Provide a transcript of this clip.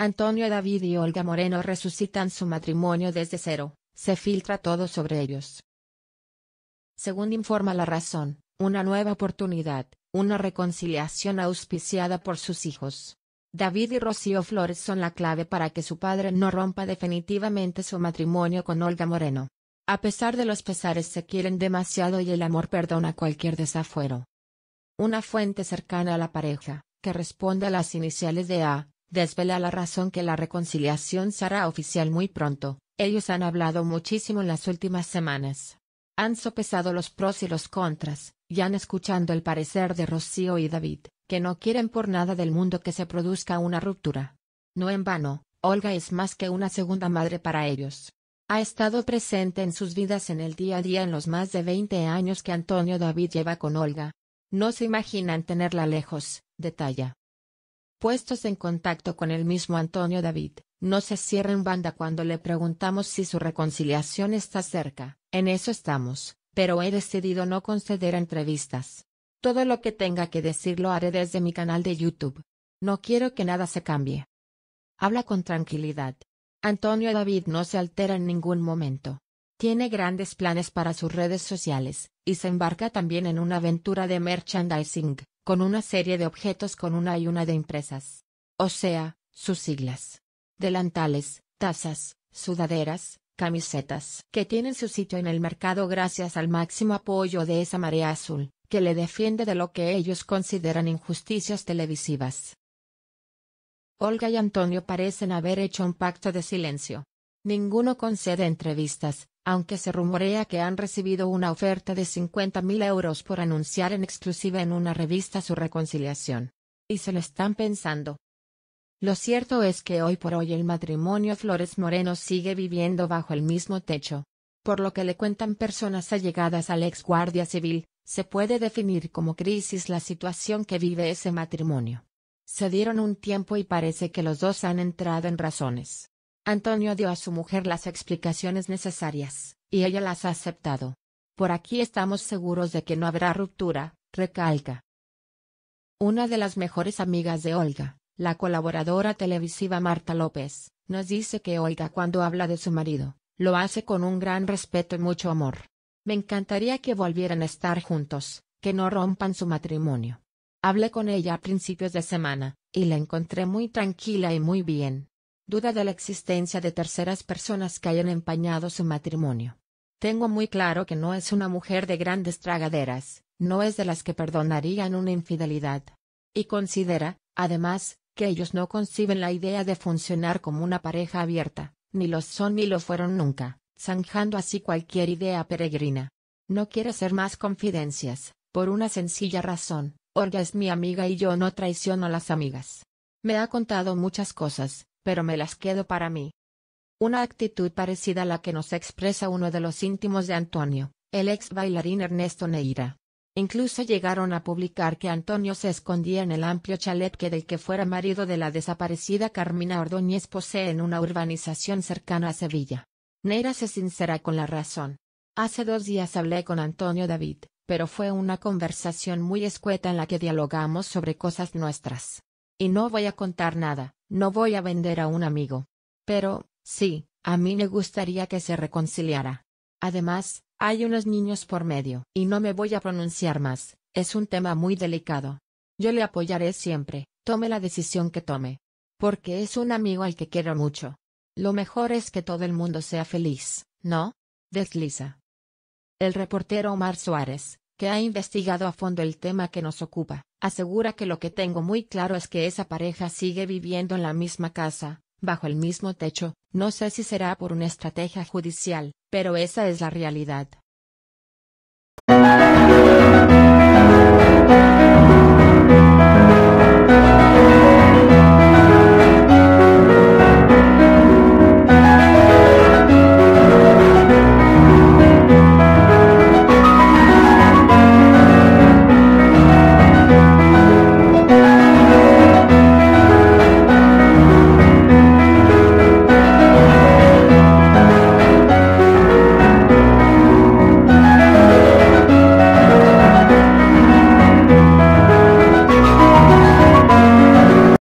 Antonio David y Olga Moreno resucitan su matrimonio desde cero, se filtra todo sobre ellos. Según informa La Razón, una nueva oportunidad, una reconciliación auspiciada por sus hijos. David y Rocío Flores son la clave para que su padre no rompa definitivamente su matrimonio con Olga Moreno. A pesar de los pesares se quieren demasiado y el amor perdona cualquier desafuero. Una fuente cercana a la pareja, que responde a las iniciales de A, desvela la razón que la reconciliación será oficial muy pronto. Ellos han hablado muchísimo en las últimas semanas. Han sopesado los pros y los contras, y han escuchado el parecer de Rocío y David, que no quieren por nada del mundo que se produzca una ruptura. No en vano, Olga es más que una segunda madre para ellos. Ha estado presente en sus vidas en el día a día en los más de 20 años que Antonio David lleva con Olga. No se imaginan tenerla lejos, detalla puestos en contacto con el mismo Antonio David, no se cierra en banda cuando le preguntamos si su reconciliación está cerca, en eso estamos, pero he decidido no conceder entrevistas. Todo lo que tenga que decir lo haré desde mi canal de YouTube. No quiero que nada se cambie. Habla con tranquilidad. Antonio David no se altera en ningún momento. Tiene grandes planes para sus redes sociales, y se embarca también en una aventura de merchandising, con una serie de objetos con una y una de impresas. O sea, sus siglas. Delantales, tazas, sudaderas, camisetas, que tienen su sitio en el mercado gracias al máximo apoyo de esa marea azul, que le defiende de lo que ellos consideran injusticias televisivas. Olga y Antonio parecen haber hecho un pacto de silencio. Ninguno concede entrevistas, aunque se rumorea que han recibido una oferta de 50.000 euros por anunciar en exclusiva en una revista su reconciliación. Y se lo están pensando. Lo cierto es que hoy por hoy el matrimonio Flores Moreno sigue viviendo bajo el mismo techo. Por lo que le cuentan personas allegadas al ex guardia civil, se puede definir como crisis la situación que vive ese matrimonio. Se dieron un tiempo y parece que los dos han entrado en razones. Antonio dio a su mujer las explicaciones necesarias, y ella las ha aceptado. Por aquí estamos seguros de que no habrá ruptura, recalca. Una de las mejores amigas de Olga, la colaboradora televisiva Marta López, nos dice que Olga cuando habla de su marido, lo hace con un gran respeto y mucho amor. Me encantaría que volvieran a estar juntos, que no rompan su matrimonio. Hablé con ella a principios de semana, y la encontré muy tranquila y muy bien. Duda de la existencia de terceras personas que hayan empañado su matrimonio. Tengo muy claro que no es una mujer de grandes tragaderas, no es de las que perdonarían una infidelidad. Y considera, además, que ellos no conciben la idea de funcionar como una pareja abierta, ni lo son ni lo fueron nunca, zanjando así cualquier idea peregrina. No quiere hacer más confidencias, por una sencilla razón, Orga es mi amiga y yo no traiciono a las amigas. Me ha contado muchas cosas, pero me las quedo para mí. Una actitud parecida a la que nos expresa uno de los íntimos de Antonio, el ex bailarín Ernesto Neira. Incluso llegaron a publicar que Antonio se escondía en el amplio chalet que del que fuera marido de la desaparecida Carmina Ordóñez posee en una urbanización cercana a Sevilla. Neira se sincera con la razón. Hace dos días hablé con Antonio David, pero fue una conversación muy escueta en la que dialogamos sobre cosas nuestras. Y no voy a contar nada, no voy a vender a un amigo. Pero, sí, a mí me gustaría que se reconciliara. Además, hay unos niños por medio. Y no me voy a pronunciar más, es un tema muy delicado. Yo le apoyaré siempre, tome la decisión que tome. Porque es un amigo al que quiero mucho. Lo mejor es que todo el mundo sea feliz, ¿no? Desliza. El reportero Omar Suárez, que ha investigado a fondo el tema que nos ocupa, asegura que lo que tengo muy claro es que esa pareja sigue viviendo en la misma casa, bajo el mismo techo, no sé si será por una estrategia judicial, pero esa es la realidad.